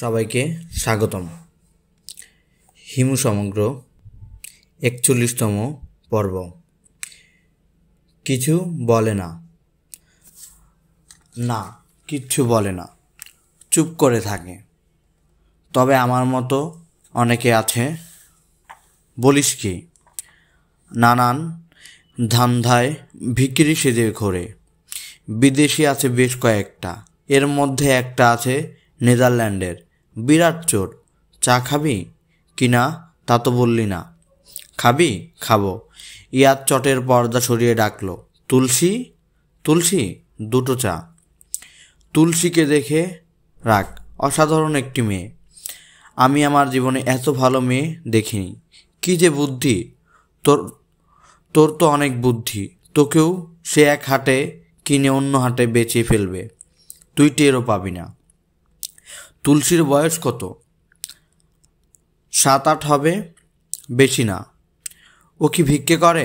সবাইকে স্বাগতম হিমু সমগ্র একচল্লিশতম পর্ব কিছু বলে না না কিচ্ছু বলে না চুপ করে থাকে তবে আমার মতো অনেকে আছে বলিস কি নানান ধান্ধায় ভিকিরি সেজে ঘোরে বিদেশি আছে বেশ কয়েকটা এর মধ্যে একটা আছে নেদারল্যান্ডের বিরাট চোর চা খাবি কি না তা তো বললি না খাবি খাবো ইয়াদ চটের পর্দা সরিয়ে ডাকলো তুলসী তুলসী দুটো চা তুলসীকে দেখে রাখ অসাধারণ একটি মেয়ে আমি আমার জীবনে এত ভালো মেয়ে দেখিনি কি যে বুদ্ধি তোর তোর তো অনেক বুদ্ধি তোকেও সে এক হাটে কিনে অন্য হাটে বেঁচে ফেলবে তুই টেরও পাবি না তুলসীর বয়স কত সাত আট হবে বেশি না ও কি ভিক্ষে করে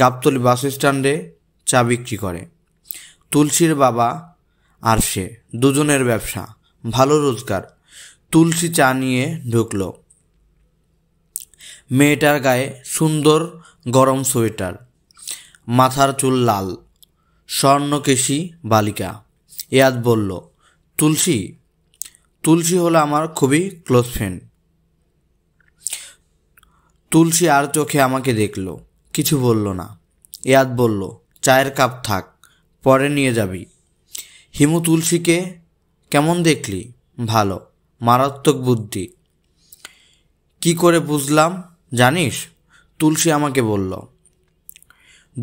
গাবতলি বাস স্ট্যান্ডে চা বিক্রি করে তুলসীর বাবা আর সে দুজনের ব্যবসা ভালো রোজগার তুলসী চা নিয়ে ঢুকল মেয়েটার গায়ে সুন্দর গরম সোয়েটার মাথার চুল লাল স্বর্ণকেশী বালিকা এয়াদ বলল তুলসী তুলসী হলো আমার খুবই ক্লোজ ফ্রেন্ড তুলসী আর চোখে আমাকে দেখল কিছু বলল না ইয়াদ বলল চায়ের কাপ থাক পরে নিয়ে যাবি হিমু তুলসীকে কেমন দেখলি ভালো মারাত্মক বুদ্ধি কি করে বুঝলাম জানিস তুলসী আমাকে বলল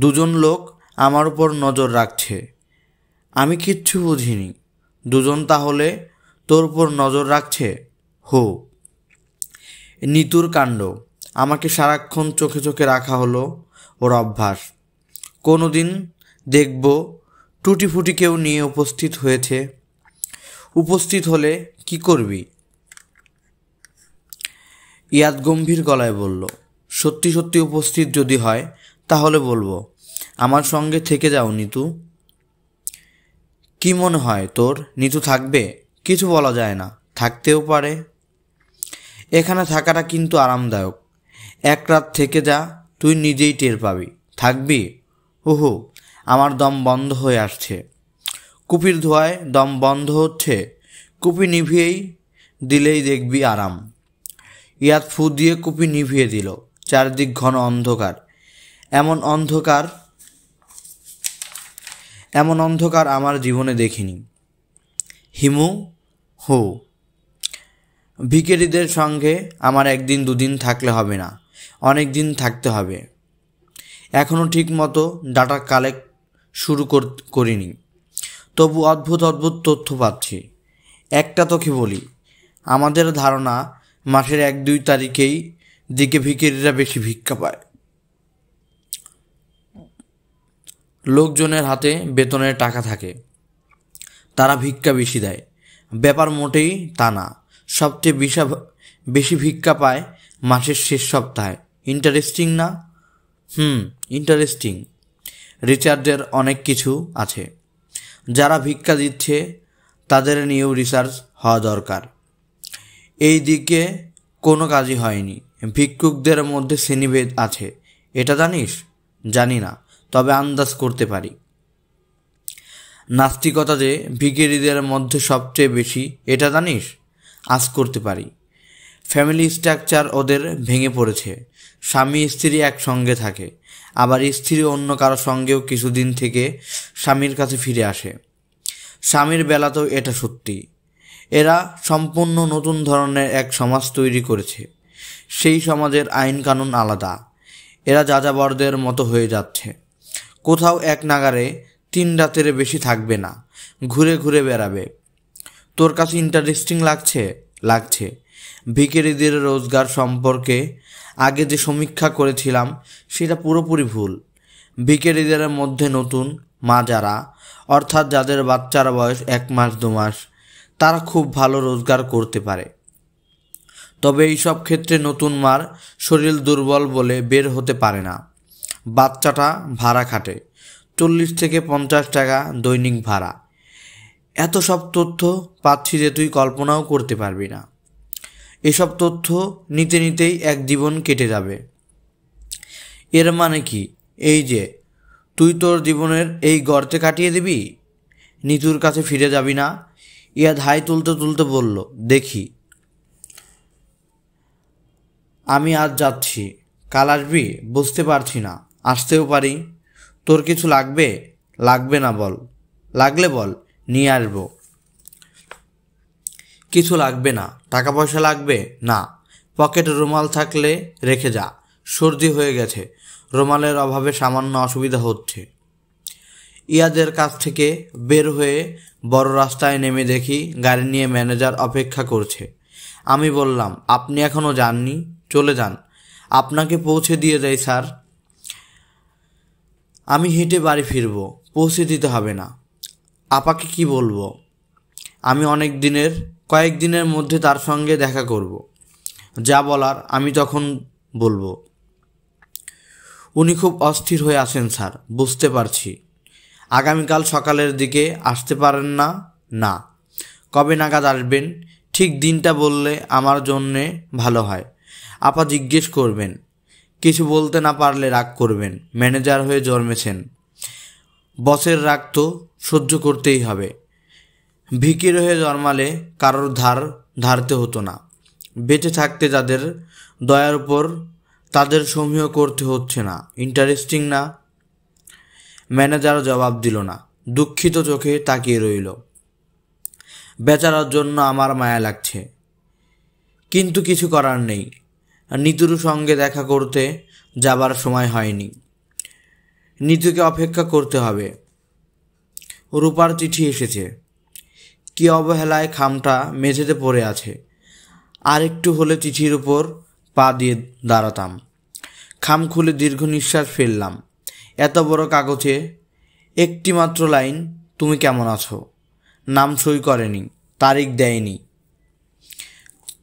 দুজন লোক আমার উপর নজর রাখছে আমি কিচ্ছু বুঝিনি দুজন তাহলে তোর উপর নজর রাখছে হো নিতুর কাণ্ড আমাকে সারাক্ষণ চোখে চোখে রাখা হলো ওর অভ্যাস কোনো দিন দেখব টুটিফুটি কেউ নিয়ে উপস্থিত হয়েছে উপস্থিত হলে কি করবি ইয়াদ গম্ভীর গলায় বলল সত্যি সত্যি উপস্থিত যদি হয় তাহলে বলবো আমার সঙ্গে থেকে যাও নিতু কি মনে হয় তোর নিতু থাকবে কিছু বলা যায় না থাকতেও পারে এখানে থাকাটা কিন্তু আরামদায়ক এক রাত থেকে যা তুই নিজেই টের পাবি থাকবি ওহো আমার দম বন্ধ হয়ে আসছে কুপির ধোয়ায় দম বন্ধ হচ্ছে কুপি নিভিয়েই দিলেই দেখবি আরাম ইয়াদ ফু দিয়ে কুপি নিভিয়ে দিল চারদিক ঘন অন্ধকার এমন অন্ধকার এমন অন্ধকার আমার জীবনে দেখিনি হিমু হো ভিকেরিদের সঙ্গে আমার একদিন দুদিন থাকলে হবে না অনেক দিন থাকতে হবে এখনও ঠিক মতো ডাটা কালেক্ট শুরু করিনি তবু অদ্ভুত অদ্ভুত তথ্য পাচ্ছি একটা তোকে বলি আমাদের ধারণা মাসের এক দুই তারিখেই দিকে ভিকিরিরা বেশি ভিক্ষা পায় লোকজনের হাতে বেতনের টাকা থাকে তারা ভিক্ষা বেশি দেয় ব্যাপার মোটেই তা না সবচেয়ে বিষা বেশি ভিক্ষা পায় মাসের শেষ সপ্তাহে ইন্টারেস্টিং না হুম ইন্টারেস্টিং রিচার্জের অনেক কিছু আছে যারা ভিক্ষা দিচ্ছে তাদের নিয়েও রিসার্চ হওয়া দরকার এই দিকে কোনো কাজই হয়নি ভিক্ষুকদের মধ্যে শ্রেণীভেদ আছে এটা জানিস জানি না তবে আন্দাজ করতে পারি নাস্তিকতা যে ভিগেরিদের মধ্যে সবচেয়ে বেশি এটা জানিস আজ করতে পারি ফ্যামিলি স্ট্রাকচার ওদের ভেঙে পড়েছে স্বামী স্ত্রী একসঙ্গে থাকে আবার স্ত্রী অন্য কারো সঙ্গেও কিছুদিন থেকে স্বামীর কাছে ফিরে আসে স্বামীর বেলাতেও এটা সত্যি এরা সম্পূর্ণ নতুন ধরনের এক সমাজ তৈরি করেছে সেই সমাজের আইন কানুন আলাদা এরা যাযাবরদের মতো হয়ে যাচ্ছে কোথাও এক নাগারে তিন রাতের বেশি থাকবে না ঘুরে ঘুরে বেড়াবে তোর কাছে ইন্টারেস্টিং লাগছে লাগছে ভিকেরিদের রোজগার সম্পর্কে আগে যে সমীক্ষা করেছিলাম সেটা পুরোপুরি ভুল ভিকেরিদের মধ্যে নতুন মা যারা অর্থাৎ যাদের বাচ্চার বয়স এক মাস দু মাস তারা খুব ভালো রোজগার করতে পারে তবে এইসব ক্ষেত্রে নতুন মার শরীর দুর্বল বলে বের হতে পারে না বাচ্চাটা ভাড়া খাটে চল্লিশ থেকে পঞ্চাশ টাকা দৈনিক ভাড়া এত সব তথ্য পাচ্ছি যে তুই কল্পনাও করতে পারবি না এসব তথ্য নিতে নিতেই এক জীবন কেটে যাবে এর মানে কি এই যে তুই তোর জীবনের এই গর্তে কাটিয়ে দিবি নিতুর কাছে ফিরে যাবি না ইয়াদ হাই তুলতে তুলতে বলল দেখি আমি আজ যাচ্ছি কাল আসবি বুঝতে পারছি না আসতেও পারি তোর কিছু লাগবে লাগবে না বল লাগলে বল নিয়ে আসবো কিছু লাগবে না টাকা পয়সা লাগবে না পকেটে রুমাল থাকলে রেখে যা সর্দি হয়ে গেছে রুমালের অভাবে সামান্য অসুবিধা হচ্ছে ইয়াদের কাছ থেকে বের হয়ে বড় রাস্তায় নেমে দেখি গাড়ি নিয়ে ম্যানেজার অপেক্ষা করছে আমি বললাম আপনি এখনও যাননি চলে যান আপনাকে পৌঁছে দিয়ে যাই স্যার আমি হেঁটে বাড়ি ফিরব পৌঁছে দিতে হবে না আপাকে কি বলবো আমি অনেক দিনের কয়েক দিনের মধ্যে তার সঙ্গে দেখা করব যা বলার আমি তখন বলবো উনি খুব অস্থির হয়ে আছেন স্যার বুঝতে পারছি আগামীকাল সকালের দিকে আসতে পারেন না না কবে নাগাদ আসবেন ঠিক দিনটা বললে আমার জন্যে ভালো হয় আপা জিজ্ঞেস করবেন কিছু বলতে না পারলে রাগ করবেন ম্যানেজার হয়ে জন্মেছেন বসের রাগ তো সহ্য করতেই হবে ভিকির হয়ে জন্মালে কারোর ধার ধারতে হতো না বেঁচে থাকতে যাদের দয়ার উপর তাদের সমীহ করতে হচ্ছে না ইন্টারেস্টিং না ম্যানেজার জবাব দিল না দুঃখিত চোখে তাকিয়ে রইল বেচারার জন্য আমার মায়া লাগছে কিন্তু কিছু করার নেই নিতুর সঙ্গে দেখা করতে যাবার সময় হয়নি নিতুকে অপেক্ষা করতে হবে রূপার চিঠি এসেছে কি অবহেলায় খামটা মেঝেতে পড়ে আছে আর একটু হলে চিঠির উপর পা দিয়ে দাঁড়াতাম খাম খুলে দীর্ঘ নিঃশ্বাস ফেললাম এত বড় কাগজে একটি মাত্র লাইন তুমি কেমন আছো নাম সই করেনি তারিখ দেয়নি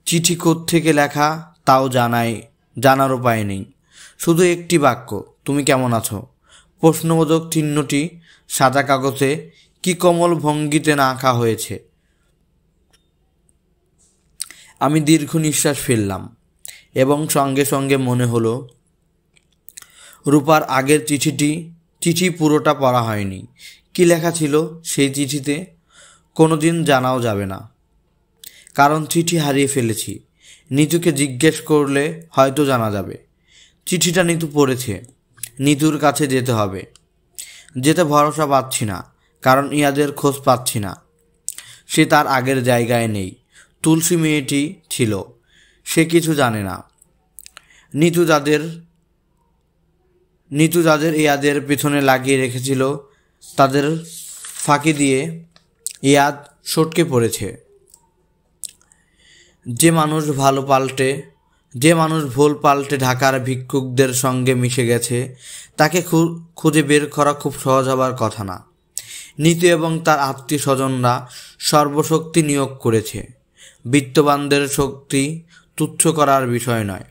চিঠি থেকে লেখা তাও জানাই জানার উপায় নেই শুধু একটি বাক্য তুমি কেমন আছো প্রশ্নবোধক চিহ্নটি সাদা কাগজে কি কোমল ভঙ্গিতে না আঁকা হয়েছে আমি দীর্ঘ নিঃশ্বাস ফেললাম এবং সঙ্গে সঙ্গে মনে হলো রূপার আগের চিঠিটি চিঠি পুরোটা পড়া হয়নি কি লেখা ছিল সেই চিঠিতে কোনো দিন জানাও যাবে না কারণ চিঠি হারিয়ে ফেলেছি নিতুকে জিজ্ঞেস করলে হয়তো জানা যাবে চিঠিটা নিতু পড়েছে নিতুর কাছে যেতে হবে যেতে ভরসা পাচ্ছি না কারণ ইয়াদের খোঁজ পাচ্ছি না সে তার আগের জায়গায় নেই তুলসী মেয়েটি ছিল সে কিছু জানে না নিতু যাদের নিতু যাদের ইয়াদের পিছনে লাগিয়ে রেখেছিল তাদের ফাঁকি দিয়ে ইয়াদ সটকে পড়েছে যে মানুষ ভালো পাল্টে যে মানুষ ভুল পাল্টে ঢাকার ভিক্ষুকদের সঙ্গে মিশে গেছে তাকে খুঁজে বের করা খুব সহজ হবার কথা না নীতি এবং তার আত্মীয় স্বজনরা সর্বশক্তি নিয়োগ করেছে বিত্তবানদের শক্তি তুচ্ছ করার বিষয় নয়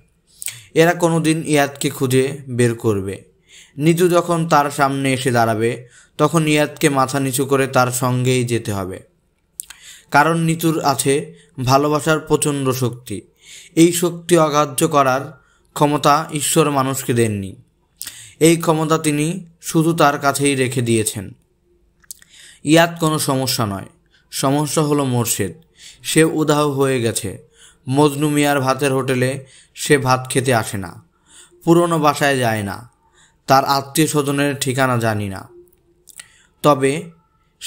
এরা কোনো দিন ইয়াদকে খুঁজে বের করবে নিতু যখন তার সামনে এসে দাঁড়াবে তখন ইয়াদকে মাথা নিচু করে তার সঙ্গেই যেতে হবে কারণ নিচুর আছে ভালোবাসার প্রচণ্ড শক্তি এই শক্তি অগ্রাহ্য করার ক্ষমতা ঈশ্বর মানুষকে দেননি এই ক্ষমতা তিনি শুধু তার কাছেই রেখে দিয়েছেন ইয়াদ কোনো সমস্যা নয় সমস্যা হলো মোর্শেদ সে উদাহ হয়ে গেছে মজনু মিয়ার ভাতের হোটেলে সে ভাত খেতে আসে না পুরনো বাসায় যায় না তার আত্মীয় স্বজনের ঠিকানা জানি না তবে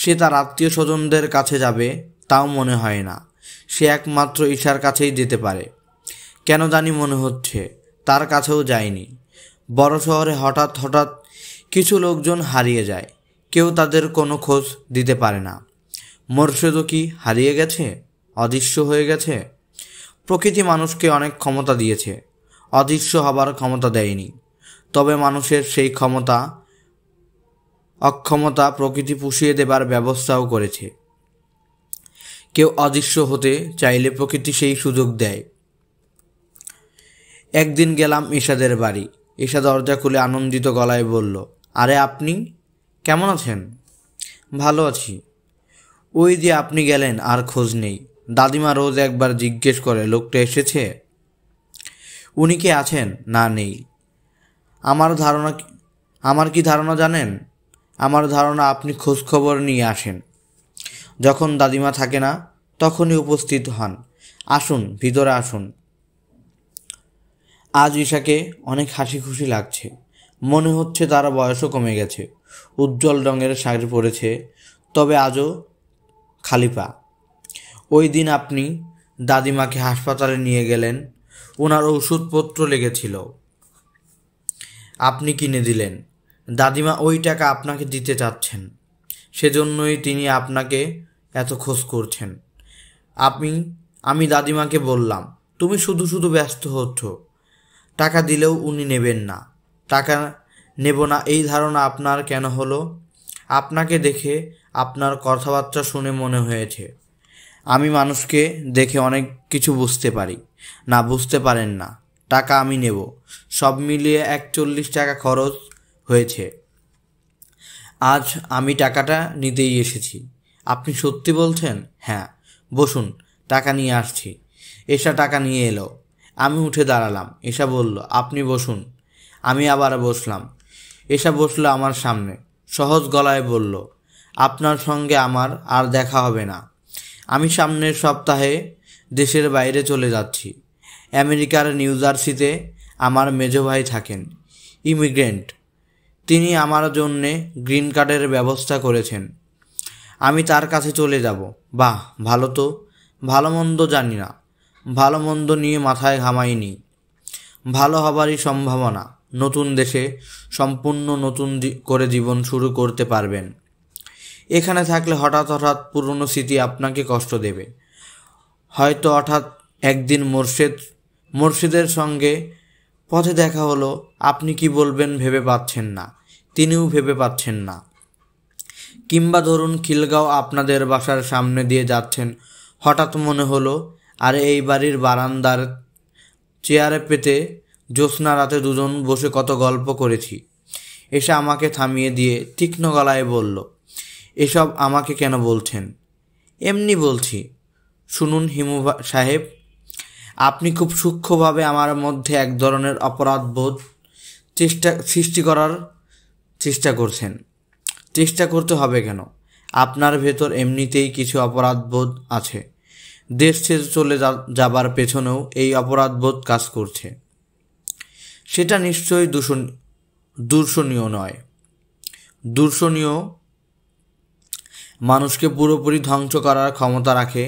সে তার আত্মীয় স্বজনদের কাছে যাবে তাও মনে হয় না সে একমাত্র ঈশার কাছেই যেতে পারে কেন জানি মনে হচ্ছে তার কাছেও যায়নি বড় শহরে হঠাৎ হঠাৎ কিছু লোকজন হারিয়ে যায় কেউ তাদের কোনো খোঁজ দিতে পারে না মোর্শেদও কি হারিয়ে গেছে অদৃশ্য হয়ে গেছে প্রকৃতি মানুষকে অনেক ক্ষমতা দিয়েছে অদৃশ্য হবার ক্ষমতা দেয়নি তবে মানুষের সেই ক্ষমতা অক্ষমতা প্রকৃতি পুষিয়ে দেবার ব্যবস্থাও করেছে কেউ অদৃশ্য হতে চাইলে প্রকৃতি সেই সুযোগ দেয় একদিন গেলাম ঈশাদের বাড়ি ঈশা দরজা খুলে আনন্দিত গলায় বলল আরে আপনি কেমন আছেন ভালো আছি ওই যে আপনি গেলেন আর খোঁজ নেই দাদিমা রোজ একবার জিজ্ঞেস করে লোকটা এসেছে উনি কি আছেন না নেই আমার ধারণা আমার কি ধারণা জানেন আমার ধারণা আপনি খোঁজখবর নিয়ে আসেন যখন দাদিমা থাকে না তখনই উপস্থিত হন আসুন ভিতরে আসুন আজ ঈশাকে অনেক হাসি খুশি লাগছে মনে হচ্ছে তার বয়সও কমে গেছে উজ্জ্বল রঙের শাড়ি পরেছে তবে আজও পা ওই দিন আপনি দাদিমাকে হাসপাতালে নিয়ে গেলেন ওনার ওষুধপত্র লেগেছিল আপনি কিনে দিলেন দাদিমা ওই টাকা আপনাকে দিতে চাচ্ছেন সেজন্যই তিনি আপনাকে এত খোঁজ করছেন আপনি আমি দাদিমাকে বললাম তুমি শুধু শুধু ব্যস্ত হচ্ছ টাকা দিলেও উনি নেবেন না টাকা নেব না এই ধারণা আপনার কেন হলো আপনাকে দেখে আপনার কথাবার্তা শুনে মনে হয়েছে আমি মানুষকে দেখে অনেক কিছু বুঝতে পারি না বুঝতে পারেন না টাকা আমি নেব সব মিলিয়ে একচল্লিশ টাকা খরচ হয়েছে আজ আমি টাকাটা নিতেই এসেছি আপনি সত্যি বলছেন হ্যাঁ বসুন টাকা নিয়ে আসছি এসা টাকা নিয়ে এলো আমি উঠে দাঁড়ালাম এসা বলল আপনি বসুন আমি আবার বসলাম এসা বসলো আমার সামনে সহজ গলায় বলল আপনার সঙ্গে আমার আর দেখা হবে না আমি সামনের সপ্তাহে দেশের বাইরে চলে যাচ্ছি আমেরিকার নিউ জার্সিতে আমার মেজো ভাই থাকেন ইমিগ্রেন্ট তিনি আমার জন্যে গ্রিন কার্ডের ব্যবস্থা করেছেন আমি তার কাছে চলে যাব বাহ ভালো তো ভালো মন্দ জানি না ভালো মন্দ নিয়ে মাথায় ঘামাইনি ভালো হবারই সম্ভাবনা নতুন দেশে সম্পূর্ণ নতুন করে জীবন শুরু করতে পারবেন এখানে থাকলে হঠাৎ হঠাৎ পুরনো স্মৃতি আপনাকে কষ্ট দেবে হয়তো হঠাৎ একদিন মোর্শেদ মোর্শেদের সঙ্গে পথে দেখা হলো আপনি কি বলবেন ভেবে পাচ্ছেন না তিনিও ভেবে পাচ্ছেন না কিংবা ধরুন খিলগাঁও আপনাদের বাসার সামনে দিয়ে যাচ্ছেন হঠাৎ মনে হলো আর এই বাড়ির বারান্দার চেয়ারে পেতে জ্যোৎস্না রাতে দুজন বসে কত গল্প করেছি এসে আমাকে থামিয়ে দিয়ে তীক্ষ্ণ গলায় বলল এসব আমাকে কেন বলছেন এমনি বলছি শুনুন হিমু সাহেব আপনি খুব সূক্ষ্মভাবে আমার মধ্যে এক ধরনের অপরাধ বোধ চেষ্টা সৃষ্টি করার চেষ্টা করছেন চেষ্টা করতে হবে কেন আপনার ভেতর এমনিতেই কিছু অপরাধবোধ আছে দেশ ছেড়ে চলে যাবার পেছনেও এই অপরাধবোধ কাজ করছে সেটা নিশ্চয়ই দূষণ দূষণীয় নয় দূষণীয় মানুষকে পুরোপুরি ধ্বংস করার ক্ষমতা রাখে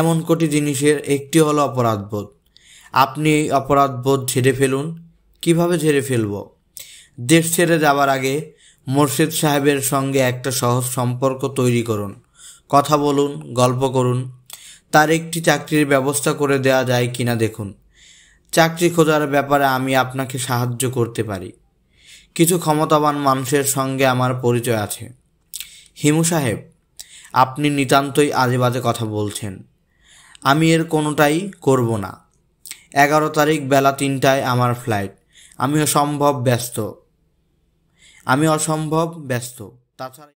এমন কোটি জিনিসের একটি হলো অপরাধবোধ আপনি এই অপরাধবোধ ঝেড়ে ফেলুন কিভাবে ঝেড়ে ফেলব দেশ ছেড়ে যাওয়ার আগে মোর্শেদ সাহেবের সঙ্গে একটা সহজ সম্পর্ক তৈরি করুন কথা বলুন গল্প করুন তার একটি চাকরির ব্যবস্থা করে দেওয়া যায় কিনা দেখুন চাকরি খোঁজার ব্যাপারে আমি আপনাকে সাহায্য করতে পারি কিছু ক্ষমতাবান মানুষের সঙ্গে আমার পরিচয় আছে হিমু সাহেব আপনি নিতান্তই আজেবাজে কথা বলছেন আমি এর কোনোটাই করব না এগারো তারিখ বেলা তিনটায় আমার ফ্লাইট আমিও সম্ভব ব্যস্ত আমি অসম্ভব ব্যস্ত তাছাড়া